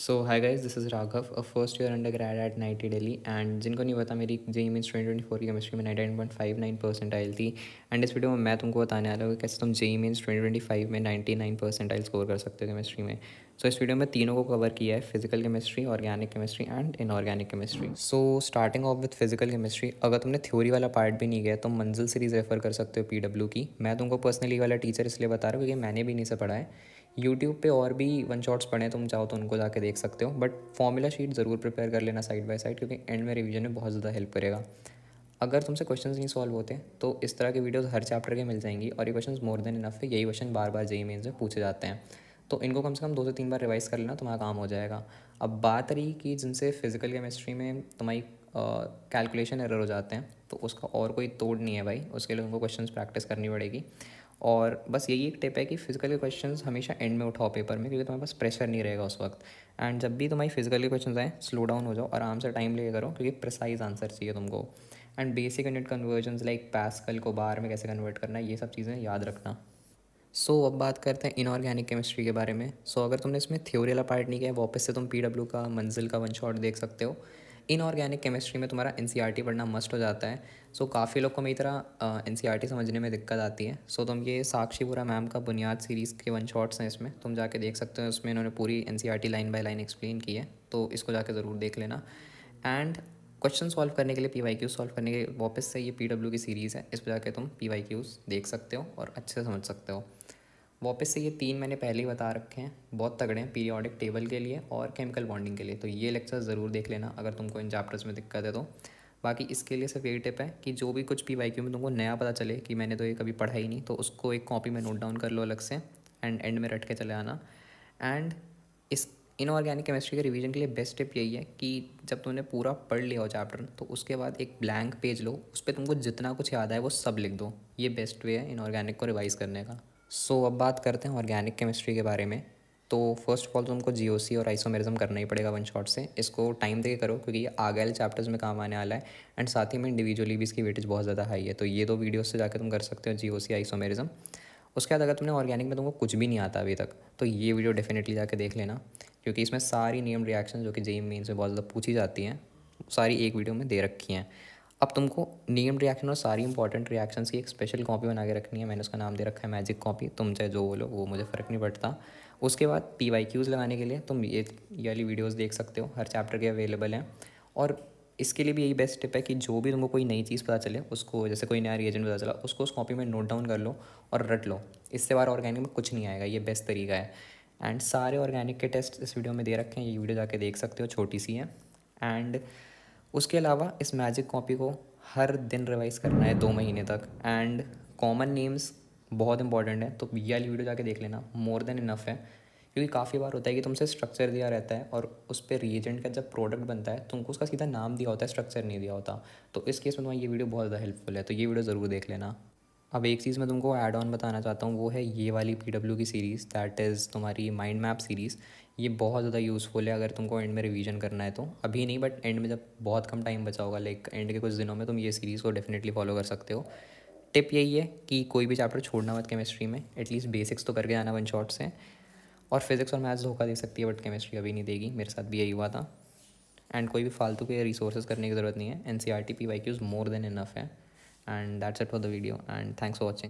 so hi guys this is Raghav a first year undergrad at NIT Delhi and जिनको नहीं पता मेरी JEE main twenty twenty four की chemistry में nine nine point five nine percent आई थी and इस वीडियो में मैं तुमको बताने आ रहा हूँ कैसे तुम JEE mains twenty twenty five में नाइन्टी नाइन परसेंट आई स्कोर कर सकते हो केमिस्ट्री में सो so, इस वीडियो में तीनों को कवर किया है physical chemistry organic chemistry and inorganic chemistry so starting off with physical chemistry अगर तुमने थ्योरी वाला पार्ट भी नहीं गया तो मंजिल सीरीज रेफर कर सकते हो पी की मैं तुमको पर्सनली वाला टीचर इसलिए बता रहा हूँ क्योंकि मैंने भी नहीं से पढ़ा है यूट्यूब पे और भी वन शॉट्स पड़े तुम चाहो तो उनको जाके देख सकते हो बट फॉर्मूला शीट ज़रूर प्रिपेयर कर लेना साइड बाय साइड क्योंकि एंड में रिवीजन में बहुत ज़्यादा हेल्प करेगा अगर तुमसे क्वेश्चंस नहीं सॉल्व होते तो इस तरह के वीडियोस हर चैप्टर के मिल जाएंगी और ये क्वेश्चंस मोर देन इनफ है यही क्वेश्चन बार बार जेई मेन से पूछे जाते हैं तो इनको कम से कम दो से तीन बार रिवाइज कर लेना तुम्हारा काम हो जाएगा अब बात रही कि जिनसे फिजिकल केमिस्ट्री में तुम्हारी कैलकुलेशन एरर हो जाते हैं तो उसका और कोई तोड़ नहीं है भाई उसके लिए उनको क्वेश्चन प्रैक्टिस करनी पड़ेगी और बस यही एक टिप है कि फिजिकल के क्वेश्चन हमेशा एंड में उठाओ पेपर में क्योंकि तुम्हारे पास प्रेशर नहीं रहेगा उस वक्त एंड जब भी तुम्हारी फिजिकल के क्वेश्चन आए स्लो डाउन हो जाओ आराम से टाइम लेके करो क्योंकि प्रिसाइज आंसर चाहिए तुमको and basic unit conversion like pascal को बार में कैसे कन्वर्ट करना है ये सब चीज़ें याद रखना सो so, अब बात करते हैं इनऑर्गेनिक केमिस्ट्री के बारे में सो so, अगर तुमने इसमें थ्योरी वाला पार्ट नहीं किया वापस से तुम पी का मंजिल का वन शॉट देख सकते हो इनऑर्गेनिक केमिस्ट्री में तुम्हारा एन पढ़ना मस्ट हो जाता है सो so, काफ़ी लोग को मेरी तरह एन e समझने में दिक्कत आती है सो so, तुम ये साक्षी मैम का बुनियाद सीरीज़ के वन शॉट्स हैं इसमें तुम जाके देख सकते हो उसमें इन्होंने पूरी एन लाइन बाई लाइन एक्सप्लेन की है तो इसको जाके ज़रूर देख लेना एंड क्वेश्चन सॉल्व करने के लिए पी वाई क्यूज सॉल्व करने के लिए वापस से ये पी डब्ल्यू की सीरीज़ है इस पर जाके तुम पी वाई क्यूज़ देख सकते हो और अच्छे से समझ सकते हो वापस से ये तीन मैंने पहले ही बता रखे हैं बहुत तगड़े हैं पीरियोडिक टेबल के लिए और केमिकल बॉन्डिंग के लिए तो ये लेक्चर ज़रूर देख लेना अगर तुमको इन चैप्टर्स में दिक्कत है तो बाकी इसके लिए सिर्फ यही टिप है कि जो भी कुछ पी वाई में तुमको नया पता चले कि मैंने तो ये कभी पढ़ा ही नहीं तो उसको एक कॉपी में नोट डाउन कर लो अलग से एंड एंड में रट के चले आना एंड इस इनऑर्गेनिक केमिस्ट्री के रिवीजन के लिए बेस्ट टिप यही है कि जब तुमने पूरा पढ़ लिया हो चैप्टर तो उसके बाद एक ब्लैंक पेज लो उस पर तुमको जितना कुछ याद आए वो सब लिख दो ये बेस्ट वे है इनऑर्गेनिक को रिवाइज़ करने का सो so, अब बात करते हैं ऑर्गेनिक केमिस्ट्री के बारे में तो फर्स्ट ऑफ ऑल तुमको जी और आइसोमेरिज्म करना ही पड़ेगा वन शॉट से इसको टाइम देके करो क्योंकि ये आगे वाले चैप्टर्स में काम आने वाला है एंड साथ ही में इंडिविजुअली भी इसकी वेटेज बहुत ज़्यादा हाई है तो ये दो वीडियो से जाकर तुम कर सकते हो जी ओ सी आइसोमेरिज्म उसके बाद अगर तुमने ऑर्गेनिक में तुमको कुछ भी नहीं आता अभी तक तो ये वीडियो डेफिनेटली जाकर देख लेना क्योंकि इसमें सारी नियम रिएक्शन जो कि जेई मीन से बहुत ज़्यादा पूछी जाती हैं सारी एक वीडियो में दे रखी हैं अब तुमको नेम रिएक्शन और सारी इंपॉर्टेंट रिएक्शन की एक स्पेशल कॉपी बना के रखनी है मैंने उसका नाम दे रखा है मैजिक कॉपी तुम चाहे जो बोलो वो मुझे फ़र्क नहीं पड़ता उसके बाद पी वाई क्यूज़ लगाने के लिए तुम ये वाली वीडियोज़ देख सकते हो हर चैप्टर के अवेलेबल हैं और इसके लिए भी यही बेस्ट टिप है कि जो भी तुमको कोई नई चीज़ पता चले उसको जैसे कोई नया रिएजेंट पता चला उसको उस कॉपी में नोट डाउन कर लो और रट लो इससे बार ऑर्गेनिक में कुछ नहीं आएगा ये बेस्ट तरीका है एंड सारे ऑर्गेनिक के टेस्ट इस वीडियो में दे रखे हैं ये वीडियो जाके देख सकते हो छोटी सी है एंड उसके अलावा इस मैजिक कॉपी को हर दिन रिवाइज करना है दो महीने तक एंड कॉमन नेम्स बहुत इंपॉर्टेंट है तो ये वाली वीडियो जाके देख लेना मोर देन इनफ है क्योंकि काफ़ी बार होता है कि तुमसे स्ट्रक्चर दिया रहता है और उस पर रिएजेंट का जब प्रोडक्ट बनता है तुमको उसका सीधा नाम दिया होता है स्ट्रक्चर नहीं दिया होता तो इस केस में तुम्हारी ये वीडियो बहुत ज़्यादा हेल्पफुल है तो ये वीडियो ज़रूर देख लेना अब एक चीज़ मैं तुमको ऐड ऑन बताना चाहता हूँ वो है ये वाली पी की सीरीज़ दैट इज़ तुम्हारी माइंड मैप सीरीज़ ये बहुत ज़्यादा यूज़फुल है अगर तुमको एंड में रिवीजन करना है तो अभी नहीं बट एंड में जब बहुत कम टाइम बचा होगा लाइक एंड के कुछ दिनों में तुम ये सीरीज़ को डेफिनेटली फॉलो कर सकते हो टिप यही है कि कोई भी चैप्टर छोड़ना मत केमिस्ट्री में एटलीस्ट बेसिक्स तो करके जाना वन शॉट से और फिजिक्स और मैथ्स धोखा दे सकती है बट केमिस्ट्री अभी नहीं देगी मेरे साथ भी यही हुआ था एंड कोई भी फालतू के रिसोर्सेज करने की ज़रूरत नहीं है N C R T P Y Qs more than enough है and that's it for the video and thanks for watching